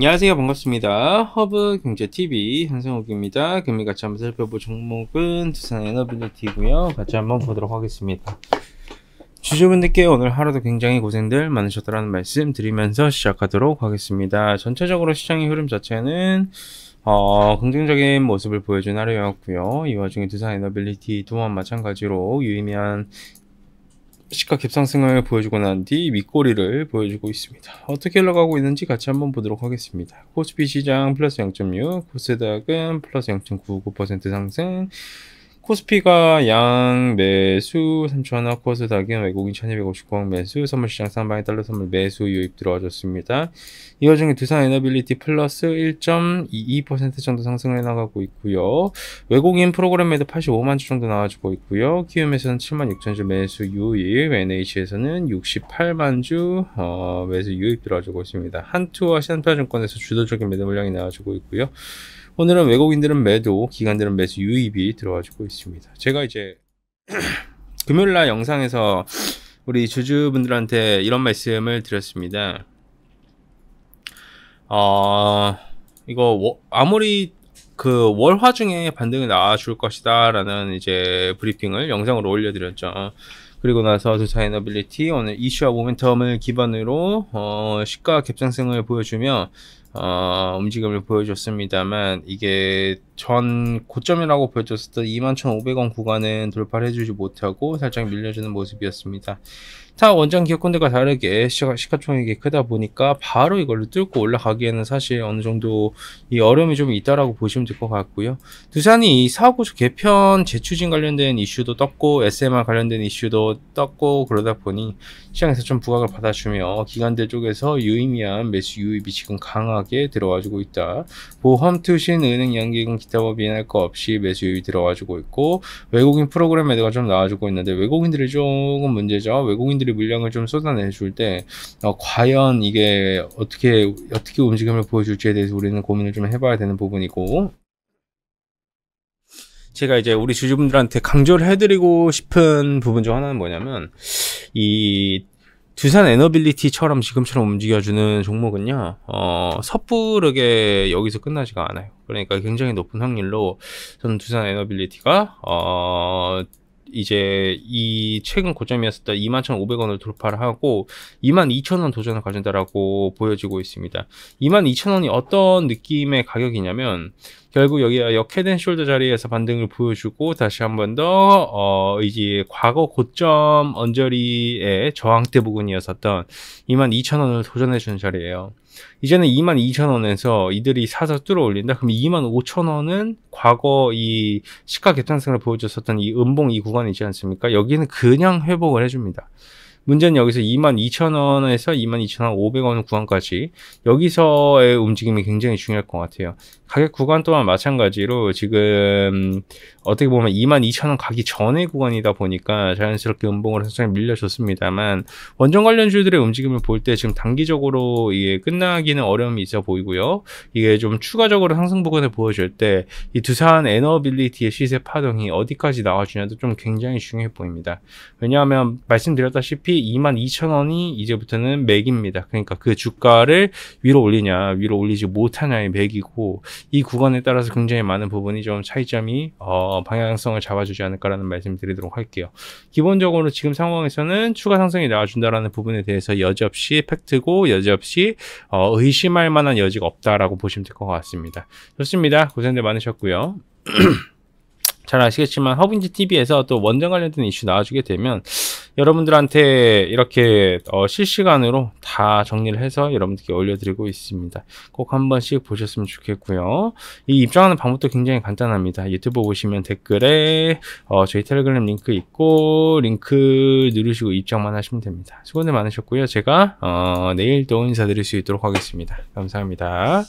안녕하세요. 반갑습니다. 허브 경제TV 한성욱입니다. 금리 같이 한번 살펴볼 종목은 두산에너빌리티고요. 같이 한번 보도록 하겠습니다. 주주분들께 오늘 하루도 굉장히 고생들 많으셨다는 말씀 드리면서 시작하도록 하겠습니다. 전체적으로 시장의 흐름 자체는 어, 긍정적인 모습을 보여준 하루였고요. 이 와중에 두산 에너빌리티 또한 마찬가지로 유의미한 시가 갭상승을 보여주고 난 뒤 밑꼬리를 보여주고 있습니다. 어떻게 흘러가고 있는지 같이 한번 보도록 하겠습니다. 코스피 시장 플러스 0.6, 코스닥은 플러스 0.99% 상승, 코스피가 양 매수 3초 하나 코스 닥은 외국인 1 2 5 0억 매수 선물시장 상방에 달러 선물 매수 유입 들어와줬습니다. 이어 중에 두산 에너빌리티 플러스 1.22% 정도 상승을 해나가고 있고요. 외국인 프로그램 매도 85만 주 정도 나와주고 있고요. 키움에서는 7만 6천 주 매수 유입, NH에서는 68만 주 어, 매수 유입 들어와주고 있습니다. 한투와 신한파증권에서 주도적인 매도 물량이 나와주고 있고요. 오늘은 외국인들은 매도, 기관들은 매수 유입이 들어와주고 있습니다. 제가 이제 금요일 날 영상에서 우리 주주분들한테 이런 말씀을 드렸습니다. 어, 이거 아무리 그 월화 중에 반등이 나와줄 것이다 라는 이제 브리핑을 영상으로 올려드렸죠. 그리고 나서 두사이너빌리티 오늘 이슈와 모멘텀을 기반으로 어, 시가 갭상승을 보여주며 어, 아, 움직임을 보여줬습니다만 이게 전 고점이라고 보여줬을 때 21,500원 구간은 돌파를 해주지 못하고 살짝 밀려주는 모습이었습니다. 타 원장 기업군들과 다르게 시가, 총액이 크다 보니까 바로 이걸로 뚫고 올라가기에는 사실 어느 정도 이 어려움이 좀 있다라고 보시면 될 것 같고요. 두산이 이 사업구조 개편 재추진 관련된 이슈도 떴고 SMR 관련된 이슈도 떴고 그러다 보니 시장에서 좀 부각을 받아주며 기관들 쪽에서 유의미한 매수 유입이 지금 강한 하게 들어와주고 있다. 보험, 투신, 은행, 연기금, 기타 법인할 거 없이 매수율이 들어와주고 있고 외국인 프로그램 매도가 좀 나와주고 있는데 외국인들이 조금 문제죠. 외국인들이 물량을 좀 쏟아내줄 때 어, 과연 이게 어떻게 어떻게 움직임을 보여줄지에 대해서 우리는 고민을 좀 해봐야 되는 부분이고 제가 이제 우리 주주분들한테 강조를 해드리고 싶은 부분 중 하나는 뭐냐면 이 두산 에너빌리티처럼 지금처럼 움직여주는 종목은요, 어, 섣부르게 여기서 끝나지가 않아요. 그러니까 굉장히 높은 확률로 저는 두산 에너빌리티가, 어, 이제 이 최근 고점이었었다 21,500원을 돌파를 하고 22,000원 도전을 가진다라고 보여지고 있습니다. 22,000원이 어떤 느낌의 가격이냐면 결국 여기 역헤든 숄더 자리에서 반등을 보여주고 다시 한 번 더 어, 이제 과거 고점 언저리의 저항대 부분이었었던 22,000원을 도전해 주는 자리예요. 이제는 22,000원에서 이들이 사서 뚫어 올린다. 그럼 25,000원은 과거 이 시가 개탄성을 보여줬었던 이 음봉 이 구간 물건이지 않습니까? 여기는 그냥 회복을 해줍니다. 문제는 여기서 22,000원에서 22,500원 구간까지 여기서의 움직임이 굉장히 중요할 것 같아요. 가격 구간 또한 마찬가지로 지금 어떻게 보면 22,000원 가기 전의 구간이다 보니까 자연스럽게 음봉으로 상당 밀려줬습니다만 원전 관련주들의 움직임을 볼 때 지금 단기적으로 이게 끝나기는 어려움이 있어 보이고요. 이게 좀 추가적으로 상승 부근을 보여줄 때 이 두산 에너빌리티의 시세 파동이 어디까지 나와주냐도 좀 굉장히 중요해 보입니다. 왜냐하면 말씀드렸다시피 22,000원이 이제부터는 맥입니다. 그러니까 그 주가를 위로 올리냐, 위로 올리지 못하냐의 맥이고 이 구간에 따라서 굉장히 많은 부분이 좀 차이점이 어, 방향성을 잡아주지 않을까라는 말씀드리도록 을 할게요. 기본적으로 지금 상황에서는 추가 상승이 나와준다라는 부분에 대해서 여지없이 팩트고 여지없이 어, 의심할 만한 여지가 없다라고 보시면 될 것 같습니다. 좋습니다. 고생들 많으셨고요. 잘 아시겠지만 허브인지 TV에서 또 원전 관련된 이슈 나와주게 되면 여러분들한테 이렇게 어 실시간으로 다 정리를 해서 여러분들께 올려드리고 있습니다. 꼭 한 번씩 보셨으면 좋겠고요. 이 입장하는 방법도 굉장히 간단합니다. 유튜브 보시면 댓글에 어 저희 텔레그램 링크 있고 링크 누르시고 입장만 하시면 됩니다. 수고들 많으셨고요. 제가 어 내일 도 인사드릴 수 있도록 하겠습니다. 감사합니다.